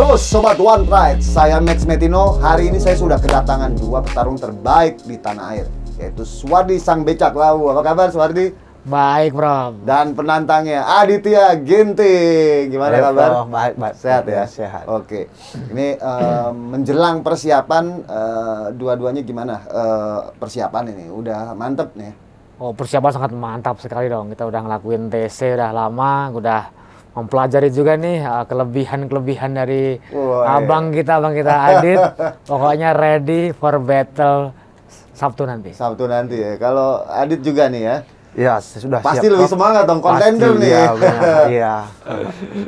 Halo Sobat One Pride, saya Max Metino. Hari ini saya sudah kedatangan dua petarung terbaik di tanah air, yaitu Swardi Sang Becak Lawu. Apa kabar Swardi? Baik, Bro. Dan penantangnya Aditya Ginting. Gimana baik, kabar? Bro. Baik, baik. Sehat ya? Sehat. Oke. Ini uh, menjelang persiapan uh, dua-duanya gimana uh, persiapan ini? Udah mantep nih. Oh, persiapan sangat mantap sekali dong. Kita udah ngelakuin TC udah lama, udah mempelajari juga nih eh, kelebihan-kelebihan dari abang kita, abang kita Adit. Pokoknya ready for battle Sabtu nanti. Sabtu nanti ya. Kalau Adit juga nih ya. Ya sudah Pasti siap. lebih semangat dong kontender nih. Iya, benar, iya.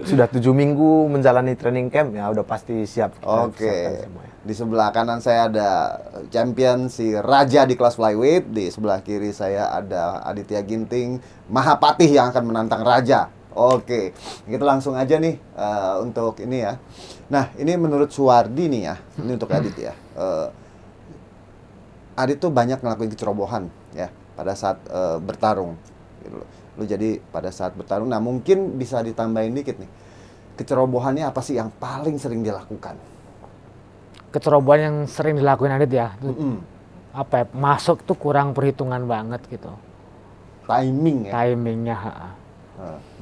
Sudah tujuh minggu menjalani training camp ya udah pasti siap. Oke. Okay. Ya. Di sebelah kanan saya ada champion si Raja di kelas flyweight, di sebelah kiri saya ada Aditya Ginting, Mahapatih yang akan menantang Raja Oke, kita langsung aja nih uh, untuk ini ya. Nah, ini menurut Suwardi nih ya, ini untuk Adit ya. Uh, Adit tuh banyak ngelakuin kecerobohan ya pada saat uh, bertarung. Gitu Lu jadi pada saat bertarung, nah mungkin bisa ditambahin dikit nih. Kecerobohannya apa sih yang paling sering dilakukan? Kecerobohan yang sering dilakuin Adit ya, mm -hmm. apa ya, masuk tuh kurang perhitungan banget gitu. Timing ya? Timingnya, ha -ha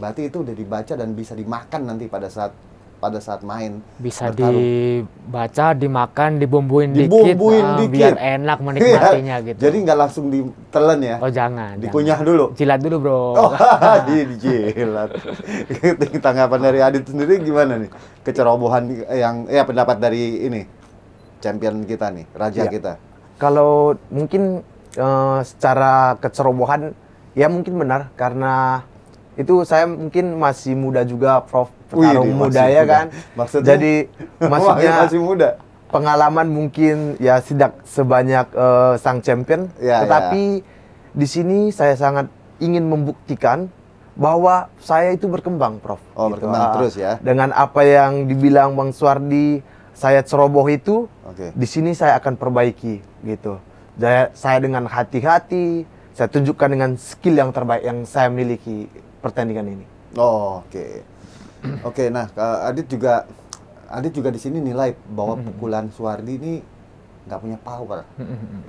Berarti itu udah dibaca dan bisa dimakan nanti pada saat pada saat main. Bisa bertarung. dibaca, dimakan, dibumbuin, dibumbuin dikit, ah, dikit. biar enak menikmatinya iya. gitu. Jadi nggak langsung ditelan ya? Oh jangan. Dikunyah jangan. dulu. Jilat dulu bro. Oh, iya, dijilat. Tanggapan dari Adit sendiri gimana nih? Kecerobohan yang ya pendapat dari ini champion kita nih, raja ya. kita. Kalau mungkin uh, secara kecerobohan ya mungkin benar karena itu saya mungkin masih muda juga prof petarung muda ya kan maksudnya jadi maksudnya masih muda pengalaman mungkin ya tidak sebanyak uh, sang champion ya, tetapi ya. di sini saya sangat ingin membuktikan bahwa saya itu berkembang prof oh gitu. berkembang uh, terus ya dengan apa yang dibilang bang Suardi saya ceroboh itu okay. di sini saya akan perbaiki gitu saya dengan hati-hati saya tunjukkan dengan skill yang terbaik yang saya miliki pertandingan ini. Oh, oke. Okay. Oke, okay, nah eh, Adit juga Adit juga di sini nilai bahwa hmm, hmm, hmm. pukulan Suwardi ini nggak punya power.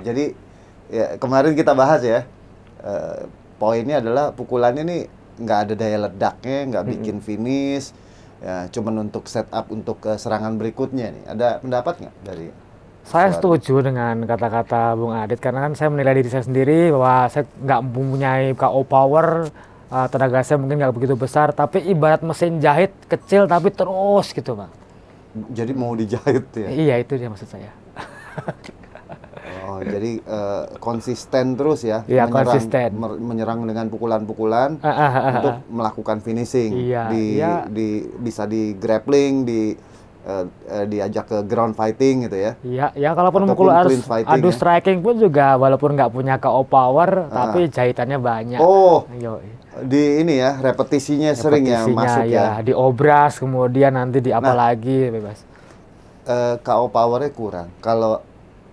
Jadi ya kemarin kita bahas ya uh, poinnya adalah pukulannya ini nggak ada daya ledaknya, nggak bikin finish, ya cuman untuk setup untuk uh, serangan berikutnya nih. Ada pendapat nggak dari? Saya Suwardi? setuju dengan kata-kata Bung Adit karena kan saya menilai diri saya sendiri bahwa saya nggak mempunyai KO power uh, tenaga saya mungkin nggak begitu besar, tapi ibarat mesin jahit kecil tapi terus gitu bang. Jadi mau dijahit ya? Iya itu dia maksud saya. oh jadi uh, konsisten terus ya? Iya, menyerang, konsisten. Menyerang dengan pukulan-pukulan ah, ah, untuk melakukan finishing. Iya. Di, iya. di bisa di grappling di uh, uh, diajak ke ground fighting gitu ya. Iya, ya kalaupun mukul harus adu ya. striking pun juga walaupun nggak punya KO power uh. tapi jahitannya banyak. Oh. Yo. Di ini ya, repetisinya, repetisinya sering ya masuk iya, ya. ya. di obras kemudian nanti di apa nah, lagi bebas. Uh, eh, KO powernya kurang. Kalau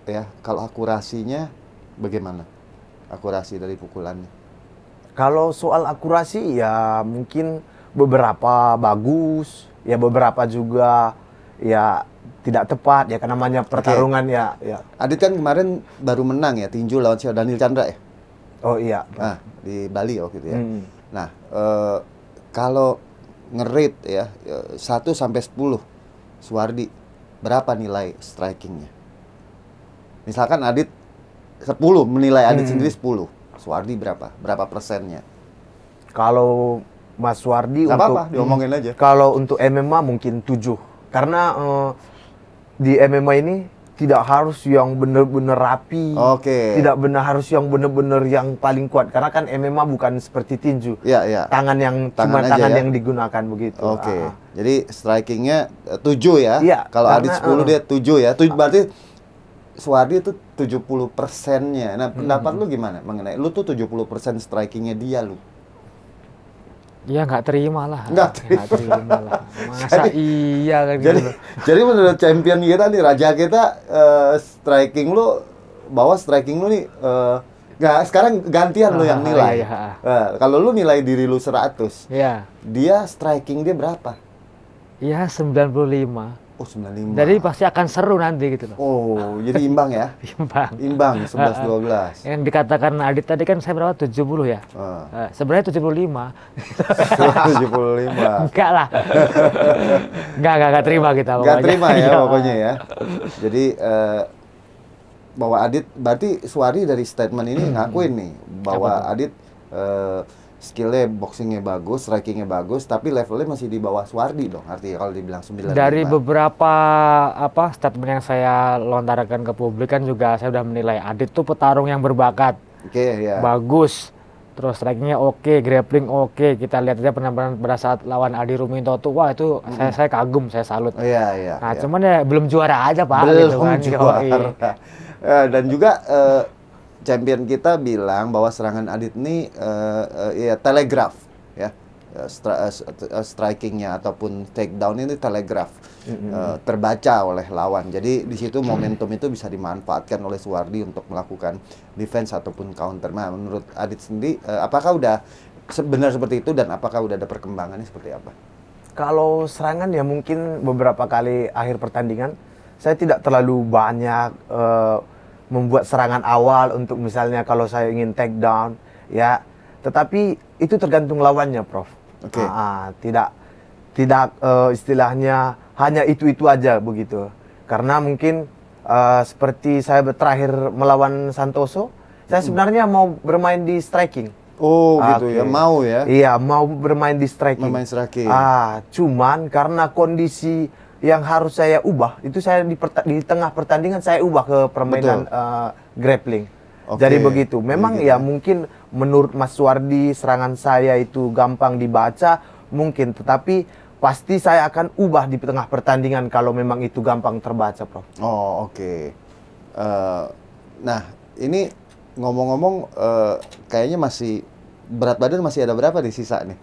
ya, kalau akurasinya bagaimana? Akurasi dari pukulannya. Kalau soal akurasi ya mungkin beberapa bagus, ya beberapa juga ya tidak tepat ya karena namanya pertarungan okay. ya ya Adit kan kemarin baru menang ya tinju lawan si Daniel Chandra ya oh iya nah, di Bali oh gitu ya hmm. nah e, kalau ngerit ya 1 sampai sepuluh, Suwardi berapa nilai strikingnya misalkan Adit sepuluh menilai Adit hmm. sendiri sepuluh, Suwardi berapa berapa persennya kalau Mas Suwardi untuk apa-apa, diomongin hmm, aja. Kalau untuk MMA mungkin tujuh. Karena uh, di MMA ini tidak harus yang benar-benar rapi. Okay. Tidak benar harus yang benar-benar yang paling kuat karena kan MMA bukan seperti tinju. Iya, iya. Tangan yang tangan cuma tangan ya? yang digunakan begitu. Oke. Okay. -huh. Ah. Jadi strikingnya eh, tujuh ya. Iya. Kalau adit sepuluh uh, dia tujuh ya. Tujuh ah, uh, ah. berarti Suwardi itu 70 persennya. Nah, pendapat -huh. Hmm. lu gimana mengenai lu tuh 70 persen strikingnya dia lu? Ya nggak terima lah. Nggak terima. Gak terima lah. Masa jadi, iya kan jadi, gitu. Jadi menurut champion kita nih, raja kita uh, striking lu bawa striking lu nih uh, eh, Gak, sekarang gantian lu yang ah, nilai. Iya. Uh, kalau lu nilai diri lu 100, ya. dia striking dia berapa? Ya 95. Oh, 95. Jadi pasti akan seru nanti gitu loh. Oh, jadi imbang ya? imbang. Imbang 11 12. Yang dikatakan Adit tadi kan saya berapa 70 ya? Uh. Uh, sebenarnya 75. 75. enggak lah. enggak, enggak, enggak terima kita pokoknya. Enggak terima ya iya. pokoknya ya. Jadi uh, bahwa Adit berarti Suari dari statement ini ngakuin nih bahwa Adit uh, skillnya boxingnya bagus, strikingnya bagus, tapi levelnya masih di bawah Suwardi dong. Artinya kalau dibilang 9 Dari beberapa apa statement yang saya lontarkan ke publik kan juga saya sudah menilai Adit tuh petarung yang berbakat. okay, iya. Yeah. Bagus. Terus strikingnya oke, okay, grappling oke. Okay. Kita lihat aja penampilan pada saat lawan Adi Ruminto tuh, wah itu mm. saya saya kagum, saya salut. Oh, iya, iya. Yeah, nah, iya. cuman ya belum juara aja, Pak. Belum gitu kan. Gitu. juara. Ya, dan juga uh, champion kita bilang bahwa serangan Adit ini uh, uh, ya telegraf ya Stri uh, strikingnya ataupun take down ini telegraf mm -hmm. uh, eh, terbaca oleh lawan. Jadi di situ momentum itu bisa dimanfaatkan oleh Suwardi untuk melakukan defense ataupun counter. Nah, menurut Adit sendiri, uh, apakah udah benar seperti itu dan apakah udah ada perkembangannya seperti apa? Kalau serangan ya mungkin beberapa kali akhir pertandingan saya tidak terlalu banyak uh, membuat serangan awal untuk misalnya kalau saya ingin take down ya tetapi itu tergantung lawannya prof okay. uh, ah, tidak tidak uh, istilahnya hanya itu itu aja begitu karena mungkin uh, seperti saya terakhir melawan Santoso saya hmm. sebenarnya mau bermain di striking Oh ah, gitu okay. ya, mau ya? Iya, mau bermain di striking. Bermain striking. Ah, cuman karena kondisi yang harus saya ubah itu saya di, di tengah pertandingan saya ubah ke permainan uh, grappling. Okay. Jadi begitu. Memang Begitu. Ya, ya mungkin menurut Mas Wardi serangan saya itu gampang dibaca mungkin, tetapi pasti saya akan ubah di tengah pertandingan kalau memang itu gampang terbaca, Prof. Oh oke. Okay. Uh, eh, nah ini ngomong-ngomong uh, kayaknya masih berat badan masih ada berapa di sisa nih?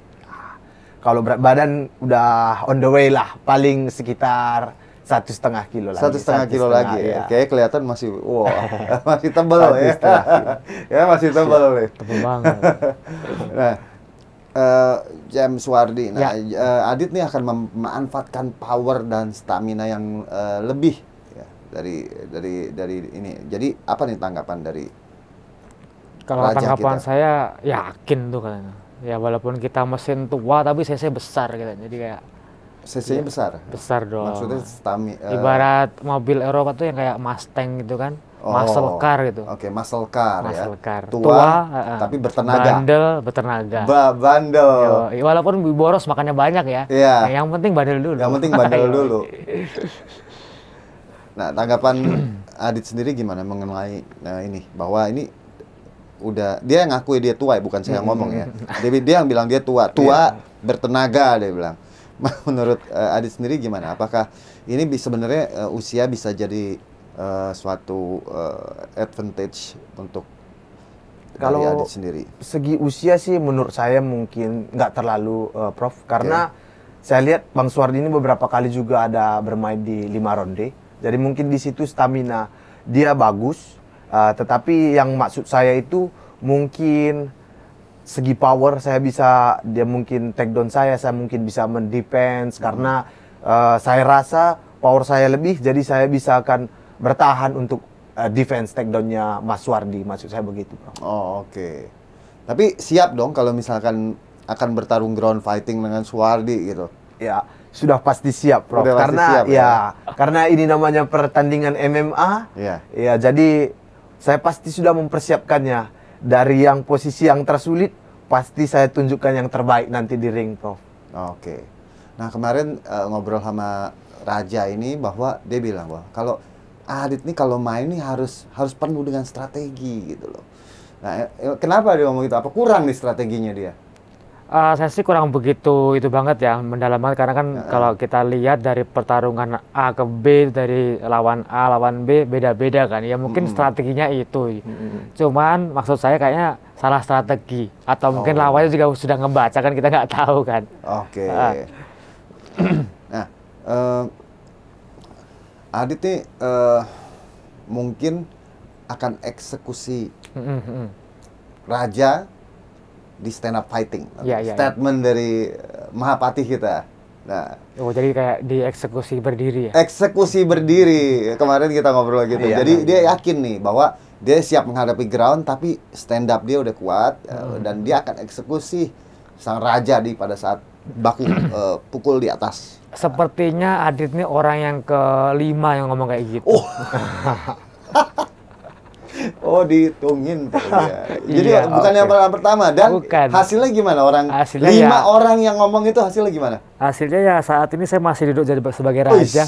kalau berat badan udah on the way lah paling sekitar satu setengah kilo lagi. Satu setengah kilo lagi. Ya. Iya. Kayaknya kelihatan masih, wow, masih tebal ya. ya masih iya, tebal nih. Tebal banget. nah, uh, James Wardi, nah, ya. uh, Adit nih akan memanfaatkan power dan stamina yang uh, lebih ya, dari dari dari ini. Jadi apa nih tanggapan dari? Kalau tanggapan kita? saya yakin tuh kalian ya walaupun kita mesin tua tapi cc besar gitu jadi kayak cc-nya ya, besar besar dong maksudnya stami, uh, eh, ibarat mobil Eropa tuh yang kayak Mustang gitu kan oh, muscle car gitu oke okay, muscle car ya. muscle ya car. tua, tua uh, tapi bertenaga bandel bertenaga ba bandel Yo, walaupun boros makannya banyak ya yeah. nah, yang penting bandel dulu yang penting bandel dulu nah tanggapan Adit sendiri gimana mengenai nah ini bahwa ini udah dia yang ngakui dia tua ya bukan saya yang ngomong ya dia, dia yang bilang dia tua iya. tua iya. bertenaga dia bilang menurut uh, Adit sendiri gimana apakah ini sebenarnya uh, usia bisa jadi uh, suatu uh, advantage untuk kalau Adit sendiri segi usia sih menurut saya mungkin nggak terlalu uh, Prof karena okay. Iya. saya lihat Bang Suwardi ini beberapa kali juga ada bermain di lima ronde jadi mungkin di situ stamina dia bagus Uh, tetapi yang maksud saya itu mungkin segi power saya bisa dia mungkin take down saya, saya mungkin bisa mendefense karena uh, saya rasa power saya lebih jadi saya bisa akan bertahan untuk uh, defense take downnya Mas Wardi maksud saya begitu, Bro. Oh, oke. Okay. Tapi siap dong kalau misalkan akan bertarung ground fighting dengan Suwardi gitu. Ya, sudah pasti siap, Bro. Udah karena siap, ya, ya, karena ini namanya pertandingan MMA. Iya. Ya, jadi saya pasti sudah mempersiapkannya. Dari yang posisi yang tersulit, pasti saya tunjukkan yang terbaik nanti di ring, Prof. Oke. Nah, kemarin uh, ngobrol sama Raja ini bahwa dia bilang bahwa kalau Adit nih kalau main nih harus harus penuh dengan strategi gitu loh. Nah, eh, kenapa dia ngomong gitu? Apa kurang nih strateginya dia? uh, saya sih kurang begitu itu banget ya mendalam banget karena kan uh. kalau kita lihat dari pertarungan A ke B dari lawan A lawan B beda-beda kan ya mungkin mm. strateginya itu mm. cuman maksud saya kayaknya salah strategi atau oh. mungkin lawannya juga sudah ngebaca kan kita nggak tahu kan oke okay. uh. nah uh, Adit nih uh, mungkin akan eksekusi mm -hmm. raja di stand up fighting. Ya, ya, ya. Statement ya. dari eh, Mahapati kita. Nah, oh jadi kayak di eksekusi berdiri ya? Eksekusi berdiri kemarin kita ngobrol gitu. Iya, jadi iya, dia iya. yakin nih bahwa dia siap menghadapi ground, tapi stand up dia udah kuat eh, hmm. dan dia akan eksekusi sang raja di pada saat baku uh, pukul di atas. Sepertinya Adit ini orang yang kelima yang ngomong kayak gitu. Oh. oh ditungin iya. jadi iya, bukan okay. yang pertama dan bukan. hasilnya gimana orang hasilnya lima ya, orang yang ngomong itu hasilnya gimana hasilnya ya saat ini saya masih duduk jadi sebagai raja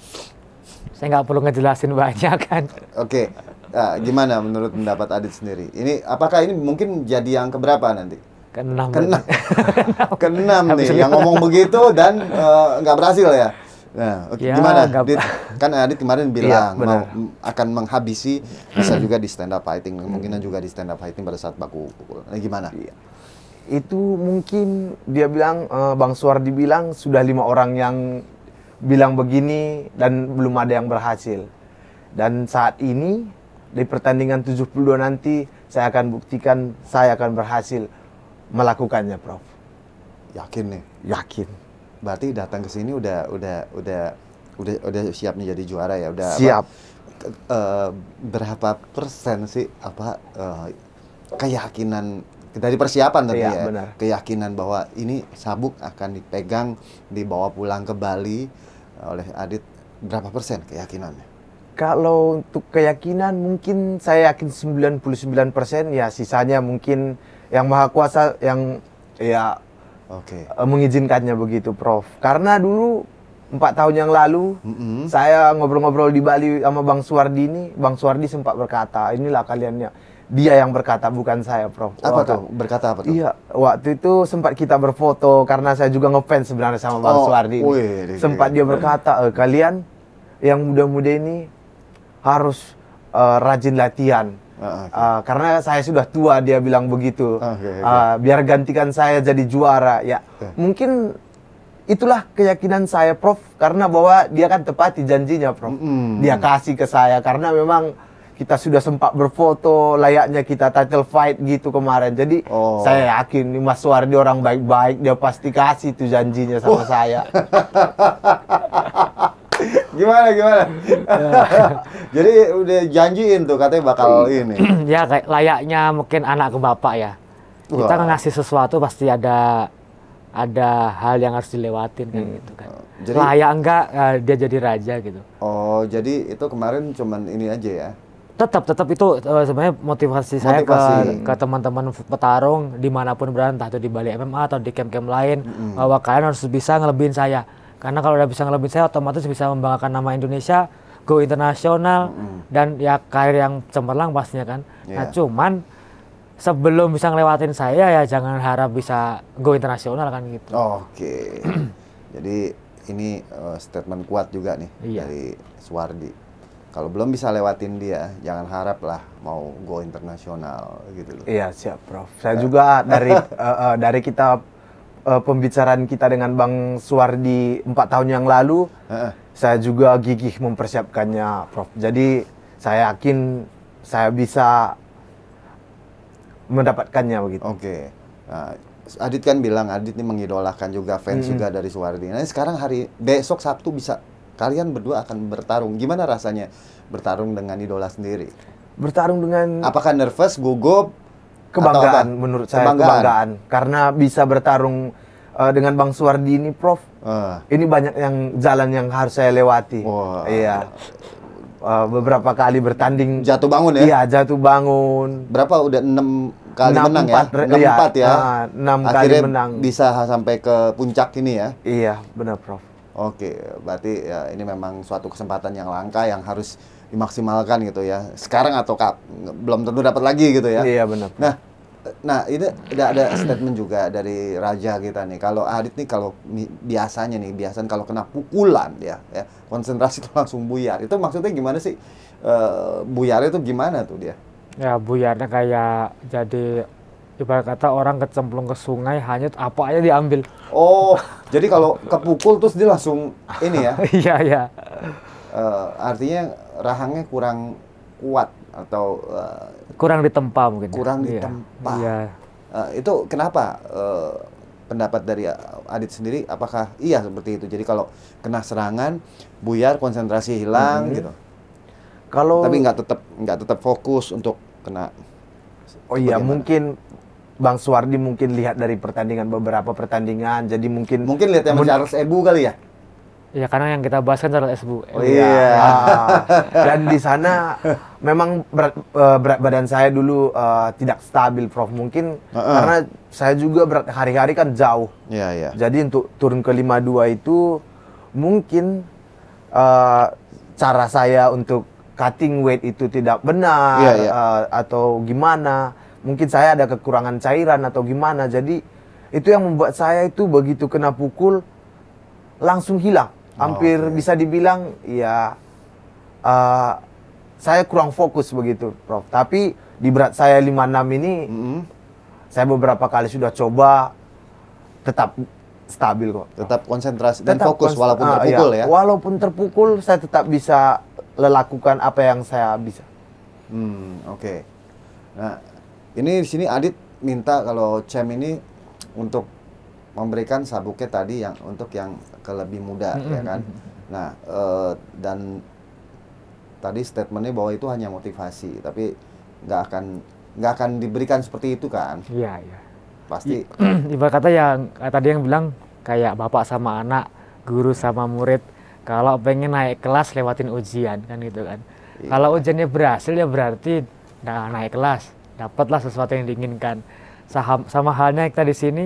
saya nggak perlu ngejelasin banyak kan oke okay. nah, gimana menurut pendapat Adit sendiri ini apakah ini mungkin jadi yang keberapa nanti keenam keenam keenam nih yang ngomong begitu dan eh, nggak uh, berhasil ya Nah, okay. ya, gimana? Gak... kan Adit kemarin iya, bilang ya, mau akan menghabisi bisa juga di stand up fighting, kemungkinan juga di stand up fighting pada saat baku pukul. Nah, gimana? Ya. Itu mungkin dia bilang uh, Bang suwardi bilang sudah lima orang yang bilang begini dan belum ada yang berhasil. Dan saat ini di pertandingan 72 nanti saya akan buktikan saya akan berhasil melakukannya, Prof. Yakin nih? Yakin berarti datang ke sini udah udah udah udah udah siap nih jadi juara ya udah siap apa, uh, eh, berapa persen sih apa uh, keyakinan dari persiapan tadi iya, ya benar. keyakinan bahwa ini sabuk akan dipegang dibawa pulang ke Bali eh, oleh Adit berapa persen keyakinannya kalau untuk keyakinan mungkin saya yakin 99% ya sisanya mungkin yang maha kuasa yang ya okay. Eh, mengizinkannya begitu Prof. Karena dulu empat tahun yang lalu mm -hmm. saya ngobrol-ngobrol di Bali sama Bang Suwardi ini, Bang Suwardi sempat berkata, inilah kaliannya dia yang berkata bukan saya Prof. Apa waktu, tuh berkata apa tuh? Iya, waktu itu sempat kita berfoto karena saya juga ngefans sebenarnya sama Bang oh, Suwardi. Ini. Wih, sempat dia berkata, e, kalian yang muda-muda ini harus uh, rajin latihan Ah, ah, okay. uh, karena saya sudah tua dia bilang begitu. Ah, okay, Uh, biar gantikan saya jadi juara ya. Okay. Ya. Mungkin itulah keyakinan saya Prof karena bahwa dia kan tepati janjinya Prof. Mm -hmm. Dia kasih ke saya karena memang kita sudah sempat berfoto layaknya kita title fight gitu kemarin. Jadi oh. saya yakin Mas Suardi orang baik-baik dia pasti kasih tuh janjinya sama oh. saya. gimana gimana ya. jadi udah janjiin tuh katanya bakal iya. ini ya kayak layaknya mungkin anak ke bapak ya Wah. kita ngasih sesuatu pasti ada ada hal yang harus dilewatin kan hmm. gitu kan oh, jadi, layak enggak uh, dia jadi raja gitu oh jadi itu kemarin cuman ini aja ya tetap tetap itu uh, sebenarnya motivasi, motivasi saya ke ke teman-teman petarung dimanapun berantah atau di Bali MMA atau di camp-camp lain mm -hmm. bahwa kalian harus bisa ngelebihin saya karena kalau udah bisa ngelebihin saya otomatis bisa membanggakan nama Indonesia, go internasional mm -hmm. dan ya karir yang cemerlang pastinya kan. Yeah. Nah, iya. cuman sebelum bisa ngelewatin saya ya jangan harap bisa go internasional kan gitu. Oke. Okay. Jadi ini uh, statement kuat juga nih yeah. dari Suwardi kalau belum bisa lewatin dia, jangan harap lah mau go internasional gitu loh. Iya siap, Prof. Saya iya. juga dari uh, dari kita uh, pembicaraan kita dengan Bang Suwardi empat tahun yang lalu, uh -uh. saya juga gigih mempersiapkannya, Prof. Jadi saya yakin saya bisa mendapatkannya begitu. Oke. Okay. Uh. Adit kan bilang Adit ini mengidolakan juga fans -hmm. juga dari Suwardi. Nah sekarang hari besok Sabtu bisa kalian berdua akan bertarung. Gimana rasanya bertarung dengan idola sendiri? Bertarung dengan apakah nervous, gugup, kebanggaan menurut saya kebanggaan. kebanggaan karena bisa bertarung uh, dengan Bang Suwardi ini Prof. Uh. Ini banyak yang jalan yang harus saya lewati. Wow. Iya. Uh, beberapa kali bertanding jatuh bangun ya? Iya, jatuh bangun. Berapa udah enam kali 6, menang 4, ya? 6 4 iya. ya. Ah, enam 6 Akhirnya kali menang. bisa sampai ke puncak ini ya. Iya, benar Prof. Oke, berarti ya ini memang suatu kesempatan yang langka yang harus dimaksimalkan gitu ya sekarang atau kap, belum tentu dapat lagi gitu ya iya benar nah nah ini ada ada statement juga dari raja kita nih kalau Adit nih kalau biasanya nih biasanya kalau kena pukulan ya, ya konsentrasi itu langsung buyar itu maksudnya gimana sih e, eh, buyar itu gimana tuh dia ya buyarnya kayak jadi ibarat kata orang kecemplung ke sungai hanyut apa aja diambil oh jadi kalau kepukul terus dia langsung ini ya iya iya uh, artinya rahangnya kurang kuat atau uh, kurang ditempa mungkin ya? kurang ya. ditempa iya. uh, itu kenapa uh, pendapat dari Adit sendiri apakah iya seperti itu jadi kalau kena serangan buyar konsentrasi hilang hmm. gitu kalau tapi nggak tetap nggak tetap fokus untuk kena oh iya bagaimana? mungkin Bang Suwardi mungkin lihat dari pertandingan beberapa pertandingan jadi mungkin mungkin lihat yang Charles Ebu kali ya Ya karena yang kita bahas kan adalah SBU. Oh, iya. Ya. Dan di sana memang berat, eh, berat badan saya dulu uh, tidak stabil, Prof. Mungkin uh -uh. karena saya juga berat hari-hari kan jauh. Iya, yeah, iya. Yeah. Jadi untuk turun ke 52 itu mungkin uh, cara saya untuk cutting weight itu tidak benar yeah, yeah. Uh, atau gimana. Mungkin saya ada kekurangan cairan atau gimana. Jadi itu yang membuat saya itu begitu kena pukul langsung hilang hampir oh, okay. bisa dibilang ya uh, saya kurang fokus begitu, Prof. Tapi di berat saya 56 ini, mm -hmm. saya beberapa kali sudah coba tetap stabil kok. Tetap konsentrasi tetap dan fokus walaupun ah, iya. terpukul uh, ya. Walaupun terpukul, saya tetap bisa lakukan apa yang saya bisa. Hmm, oke. Okay. Nah, ini di sini Adit minta kalau Cem ini untuk memberikan sabuknya tadi yang untuk yang ke lebih muda ya kan. Nah, e, dan tadi statementnya bahwa itu hanya motivasi, tapi nggak akan nggak akan diberikan seperti itu kan? Iya, iya. Pasti. Ibarat kata yang tadi yang bilang kayak bapak sama anak, guru sama murid, kalau pengen naik kelas lewatin ujian kan gitu kan. Iya. Kalau ujiannya berhasil ya berarti nah, naik kelas, dapatlah sesuatu yang diinginkan. Saham, sama halnya kita di sini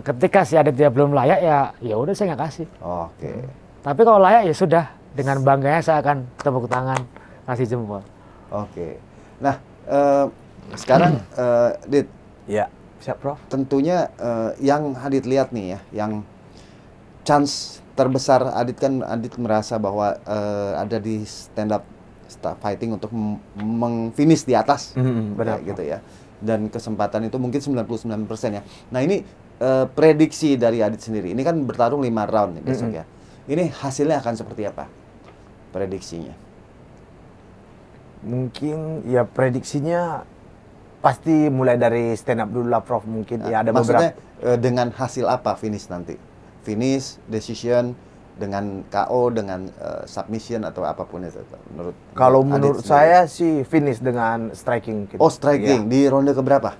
Nah, ketika si Adit dia belum layak ya ya udah saya nggak kasih. Oke. Okay. Tapi kalau layak ya sudah dengan bangganya saya akan tepuk tangan kasih jempol. Oke. Okay. Nah uh, sekarang uh, Dit. Ya. Siap Prof. Tentunya uh, yang Adit lihat nih ya, yang chance terbesar Adit kan Adit merasa bahwa uh, ada di stand up fighting untuk mengfinish di atas, mm -hmm, benar, ya, gitu ya dan kesempatan itu mungkin 99% ya. Nah, ini uh, prediksi dari Adit sendiri? Ini kan bertarung lima round nih besok mm -hmm. ya. Ini hasilnya akan seperti apa? Prediksinya. Mungkin ya prediksinya pasti mulai dari stand up dulu lah Prof mungkin ya ada maksudnya, beberapa. Eh, dengan hasil apa finish nanti? Finish, decision, dengan KO dengan uh, submission atau apapun itu menurut kalau menurut saya sih finish dengan striking oh striking ya. di ronde keberapa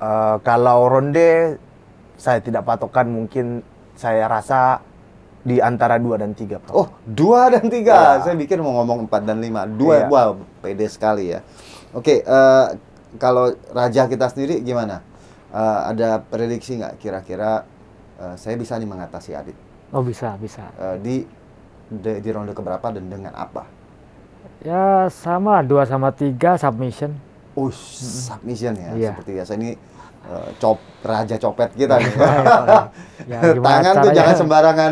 Eh, kalau ronde saya tidak patokan mungkin saya rasa di antara dua dan tiga. Pak. Oh, dua dan tiga. Ya. Saya pikir mau ngomong empat dan lima. Dua, ya. wow, pede sekali ya. Oke, uh, kalau Raja kita sendiri gimana? Uh, ada prediksi nggak kira-kira uh, saya bisa nih mengatasi Adit? Oh bisa, bisa. Uh, di, di di ronde keberapa dan dengan apa? Ya sama dua sama tiga submission Oh, hmm. submission ya. yeah. Seperti biasa ini uh, cop raja copet kita nih. ya, Tangan tuh jangan sembarangan.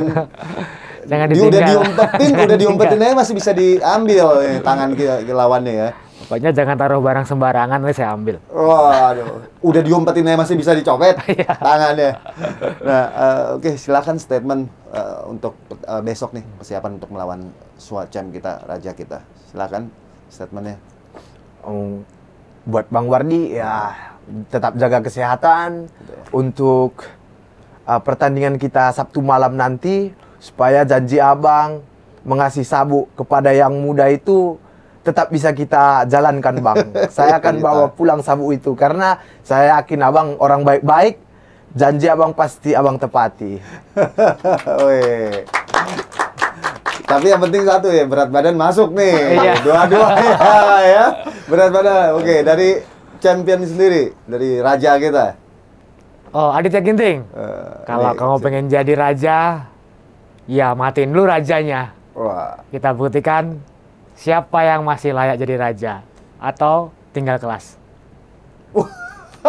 jangan di, udah diumpetin, udah diumpetin aja masih bisa diambil ya, tangan lawannya ya. Pokoknya jangan taruh barang sembarangan, nih saya ambil. Waduh, udah diumpetin aja masih bisa dicopet iya. tangannya. Nah, uh, oke okay, silakan statement uh, untuk uh, besok nih persiapan untuk melawan Swacam kita, raja kita. Silakan statementnya. Um, buat Bang Wardi ya tetap jaga kesehatan Betul. untuk uh, pertandingan kita Sabtu malam nanti supaya janji Abang mengasih sabuk kepada yang muda itu tetap bisa kita jalankan Bang. saya akan bawa pulang sabuk itu karena saya yakin Abang orang baik-baik, janji Abang pasti Abang tepati. Tapi yang penting satu ya, berat badan masuk nih. Iya. Dua-dua ya, ya. Berat badan. Oke, okay, dari champion sendiri, dari raja kita. Oh, Aditya Ginting. Uh, Kalau kamu pengen jadi raja, ya matiin dulu rajanya. Wah. Kita buktikan siapa yang masih layak jadi raja atau tinggal kelas. Oke,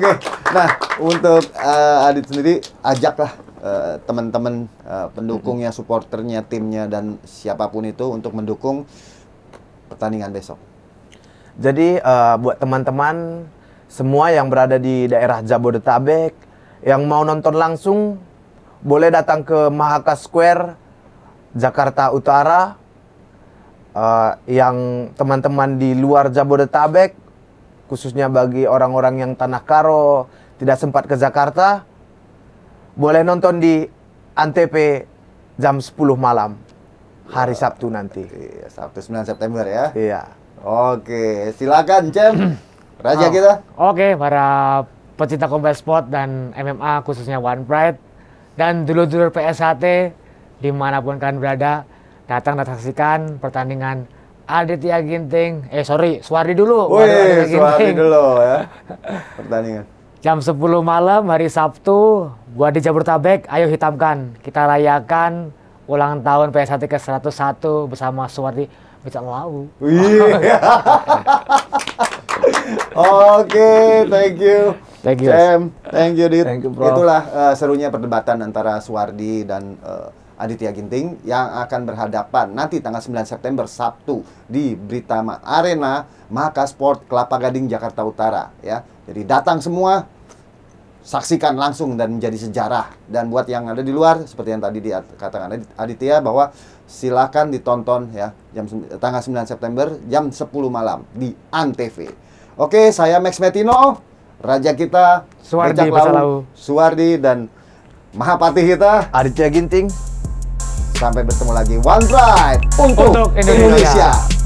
okay. nah untuk uh, Adit sendiri ajaklah Eh, teman-teman uh, pendukungnya, supporternya, timnya dan siapapun itu untuk mendukung pertandingan besok. Jadi uh, buat teman-teman semua yang berada di daerah Jabodetabek yang mau nonton langsung boleh datang ke Mahaka Square Jakarta Utara. Uh, yang teman-teman di luar Jabodetabek khususnya bagi orang-orang yang tanah karo tidak sempat ke Jakarta boleh nonton di Antv jam 10 malam hari ya, Sabtu nanti. Iya, Sabtu 9 September ya. Iya. Oke, silakan Cem. Raja oh. kita. Oke, para pecinta combat sport dan MMA khususnya One Pride dan dulur-dulur PSHT dimanapun kalian berada datang dan saksikan pertandingan Aditya Ginting eh sorry Suwardi dulu Wih, Suwardi dulu ya pertandingan jam 10 malam hari Sabtu Buat di Jabodetabek, ayo hitamkan. Kita rayakan ulang tahun PS1 ke 101 bersama Suwardi bicara Lau. Oke, thank you. Thank you. Sam, thank you, Dit. Thank you, Itulah uh, serunya perdebatan antara Suwardi dan uh, Aditya Ginting yang akan berhadapan nanti tanggal 9 September Sabtu di Britama Arena Maka Sport Kelapa Gading Jakarta Utara ya. Jadi datang semua saksikan langsung dan menjadi sejarah. Dan buat yang ada di luar, seperti yang tadi dikatakan Aditya bahwa silakan ditonton ya jam tanggal 9 September jam 10 malam di Antv. Oke, saya Max Metino, raja kita Suwardi Pasalau, Suwardi dan Mahapati kita Aditya Ginting. Sampai bertemu lagi One Drive untuk, untuk Indonesia. Indonesia.